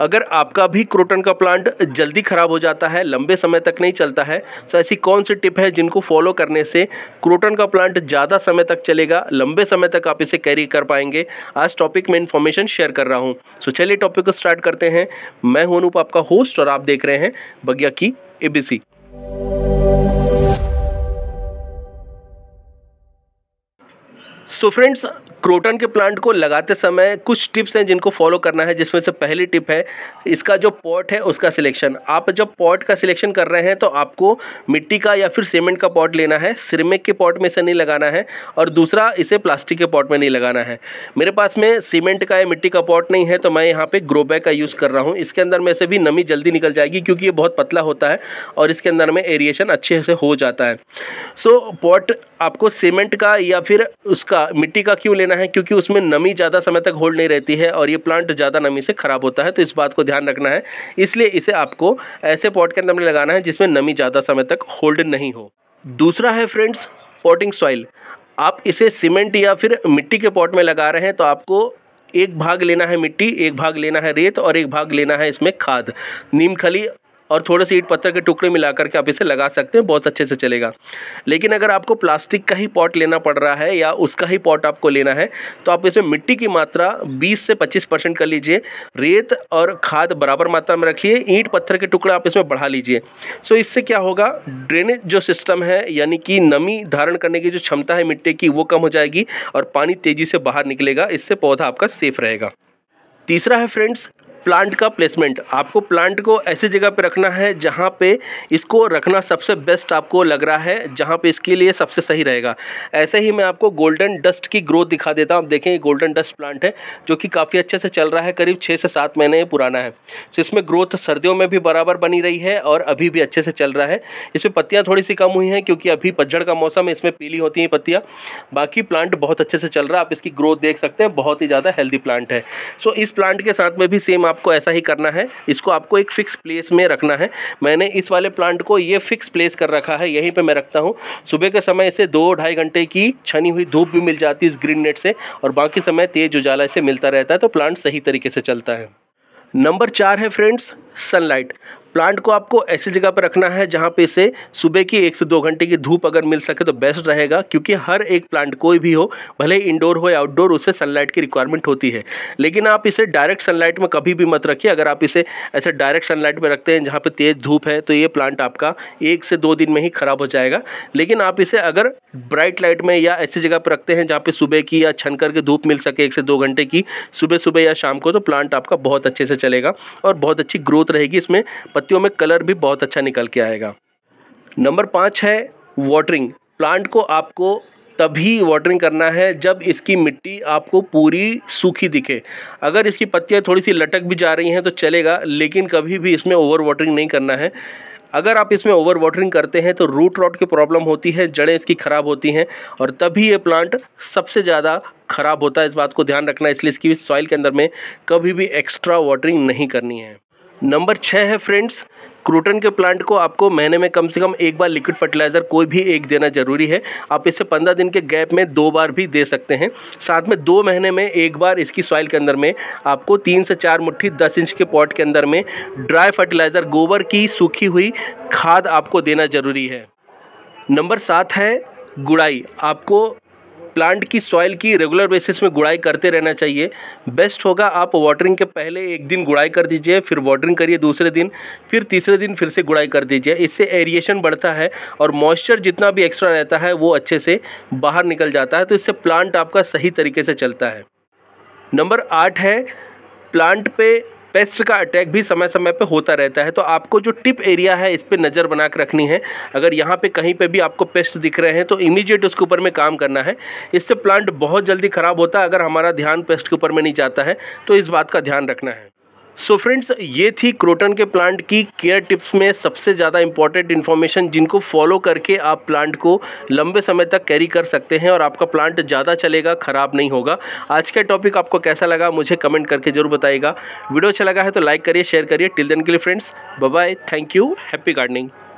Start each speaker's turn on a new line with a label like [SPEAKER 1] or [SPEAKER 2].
[SPEAKER 1] अगर आपका भी क्रोटन का प्लांट जल्दी ख़राब हो जाता है लंबे समय तक नहीं चलता है तो ऐसी कौन सी टिप है जिनको फॉलो करने से क्रोटन का प्लांट ज़्यादा समय तक चलेगा लंबे समय तक आप इसे कैरी कर पाएंगे आज टॉपिक में इन्फॉर्मेशन शेयर कर रहा हूँ सो चलिए टॉपिक को स्टार्ट करते हैं मैं हूं अनूप आपका होस्ट और आप देख रहे हैं बगिया की ए सो so फ्रेंड्स क्रोटन के प्लांट को लगाते समय कुछ टिप्स हैं जिनको फॉलो करना है जिसमें से पहली टिप है इसका जो पॉट है उसका सिलेक्शन आप जब पॉट का सिलेक्शन कर रहे हैं तो आपको मिट्टी का या फिर सीमेंट का पॉट लेना है सिरमेक के पॉट में से नहीं लगाना है और दूसरा इसे प्लास्टिक के पॉट में नहीं लगाना है मेरे पास में सीमेंट का या मिट्टी का पॉट नहीं है तो मैं यहाँ पर ग्रोबैक का यूज़ कर रहा हूँ इसके अंदर में से भी नमी जल्दी निकल जाएगी क्योंकि ये बहुत पतला होता है और इसके अंदर में एरिएशन अच्छे से हो जाता है सो पॉट आपको सीमेंट का या फिर उसका मिट्टी का क्यों लेना लेना है क्योंकि उसमें नमी ज़्यादा समय तक होल्ड नहीं रहती है और ये प्लांट ज़्यादा नमी से ख़राब होता है तो इस बात को ध्यान रखना है इसलिए इसे आपको ऐसे पॉट के अंदर में लगाना है जिसमें नमी ज़्यादा समय तक होल्ड नहीं हो दूसरा है फ्रेंड्स पॉटिंग सॉइल आप इसे सीमेंट या फिर मिट्टी के पॉट में लगा रहे हैं तो आपको एक भाग लेना है मिट्टी एक भाग लेना है रेत और एक भाग लेना है इसमें खाद नीम खली और थोड़े से ईट पत्थर के टुकड़े मिला करके आप इसे लगा सकते हैं बहुत अच्छे से चलेगा लेकिन अगर आपको प्लास्टिक का ही पॉट लेना पड़ रहा है या उसका ही पॉट आपको लेना है तो आप इसमें मिट्टी की मात्रा बीस से पच्चीस परसेंट कर लीजिए रेत और खाद बराबर मात्रा में रखिए ईंट पत्थर के टुकड़े आप इसमें बढ़ा लीजिए सो इससे क्या होगा ड्रेनेज जो सिस्टम है यानी कि नमी धारण करने की जो क्षमता है मिट्टी की वो कम हो जाएगी और पानी तेज़ी से बाहर निकलेगा इससे पौधा आपका सेफ रहेगा तीसरा है फ्रेंड्स प्लांट का प्लेसमेंट आपको प्लांट को ऐसी जगह पे रखना है जहाँ पे इसको रखना सबसे बेस्ट आपको लग रहा है जहाँ पे इसके लिए सबसे सही रहेगा ऐसे ही मैं आपको गोल्डन डस्ट की ग्रोथ दिखा देता हूँ आप देखें गोल्डन डस्ट प्लांट है जो कि काफ़ी अच्छे से चल रहा है करीब छः से सात महीने पुराना है तो इसमें ग्रोथ सर्दियों में भी बराबर बनी रही है और अभी भी अच्छे से चल रहा है इसमें पत्तियाँ थोड़ी सी कम हुई हैं क्योंकि अभी पतझड़ का मौसम है इसमें पीली होती हैं पत्तियाँ बाकी प्लांट बहुत अच्छे से चल रहा है आप इसकी ग्रोथ देख सकते हैं बहुत ही ज़्यादा हेल्दी प्लांट है सो इस प्लांट के साथ में भी सेम आपको ऐसा ही करना है इसको आपको एक फ़िक्स प्लेस में रखना है मैंने इस वाले प्लांट को ये फ़िक्स प्लेस कर रखा है यहीं पर मैं रखता हूँ सुबह के समय इसे दो ढाई घंटे की छनी हुई धूप भी मिल जाती है इस ग्रीन नेट से और बाकी समय तेज़ उजाला इसे मिलता रहता है तो प्लांट सही तरीके से चलता है नंबर चार है फ्रेंड्स सनलाइट प्लांट को आपको ऐसी जगह पर रखना है जहाँ पे इसे सुबह की एक से दो घंटे की धूप अगर मिल सके तो बेस्ट रहेगा क्योंकि हर एक प्लांट कोई भी हो भले इंडोर हो या आउटडोर उसे सनलाइट की रिक्वायरमेंट होती है लेकिन आप इसे डायरेक्ट सनलाइट में कभी भी मत रखिए अगर आप इसे ऐसे डायरेक्ट सनलाइट में रखते हैं जहाँ पर तेज़ धूप है तो ये प्लांट आपका एक से दो दिन में ही ख़राब हो जाएगा लेकिन आप इसे अगर ब्राइट लाइट में या ऐसी जगह पर रखते हैं जहाँ पर सुबह की या छन करके धूप मिल सके एक से दो घंटे की सुबह सुबह या शाम को तो प्लांट आपका बहुत अच्छे से चलेगा और बहुत अच्छी ग्रोथ रहेगी इसमें पत्तियों में कलर भी बहुत अच्छा निकल के आएगा नंबर पाँच है वाटरिंग प्लांट को आपको तभी वाटरिंग करना है जब इसकी मिट्टी आपको पूरी सूखी दिखे अगर इसकी पत्तियाँ थोड़ी सी लटक भी जा रही हैं तो चलेगा लेकिन कभी भी इसमें ओवर वाटरिंग नहीं करना है अगर आप इसमें ओवर वाटरिंग करते हैं तो रूट रॉट की प्रॉब्लम होती है जड़ें इसकी ख़राब होती हैं और तभी ये प्लांट सबसे ज़्यादा ख़राब होता है इस बात को ध्यान रखना इसलिए इसकी सॉइल के अंदर में कभी भी एक्स्ट्रा वाटरिंग नहीं करनी है नंबर छः है फ्रेंड्स क्रूटन के प्लांट को आपको महीने में कम से कम एक बार लिक्विड फर्टिलाइज़र कोई भी एक देना जरूरी है आप इसे पंद्रह दिन के गैप में दो बार भी दे सकते हैं साथ में दो महीने में एक बार इसकी सॉइल के अंदर में आपको तीन से चार मुट्ठी दस इंच के पॉट के अंदर में ड्राई फर्टिलाइज़र गोबर की सूखी हुई खाद आपको देना ज़रूरी है नंबर सात है गुड़ाई आपको प्लांट की सॉइल की रेगुलर बेसिस में गुड़ाई करते रहना चाहिए बेस्ट होगा आप वाटरिंग के पहले एक दिन गुड़ाई कर दीजिए फिर वाटरिंग करिए दूसरे दिन फिर तीसरे दिन फिर से गुड़ाई कर दीजिए इससे एरिएशन बढ़ता है और मॉइस्चर जितना भी एक्स्ट्रा रहता है वो अच्छे से बाहर निकल जाता है तो इससे प्लांट आपका सही तरीके से चलता है नंबर आठ है प्लांट पे पेस्ट का अटैक भी समय समय पे होता रहता है तो आपको जो टिप एरिया है इस पर नज़र बना के रखनी है अगर यहाँ पे कहीं पे भी आपको पेस्ट दिख रहे हैं तो इमीडिएट उसके ऊपर में काम करना है इससे प्लांट बहुत जल्दी ख़राब होता है अगर हमारा ध्यान पेस्ट के ऊपर में नहीं जाता है तो इस बात का ध्यान रखना है सो so फ्रेंड्स ये थी क्रोटन के प्लांट की केयर टिप्स में सबसे ज़्यादा इंपॉर्टेंट इन्फॉर्मेशन जिनको फॉलो करके आप प्लांट को लंबे समय तक कैरी कर सकते हैं और आपका प्लांट ज़्यादा चलेगा ख़राब नहीं होगा आज का टॉपिक आपको कैसा लगा मुझे कमेंट करके जरूर बताइएगा वीडियो अच्छा लगा है तो लाइक करिए शेयर करिए टिल देन के लिए friends bye thank you happy gardening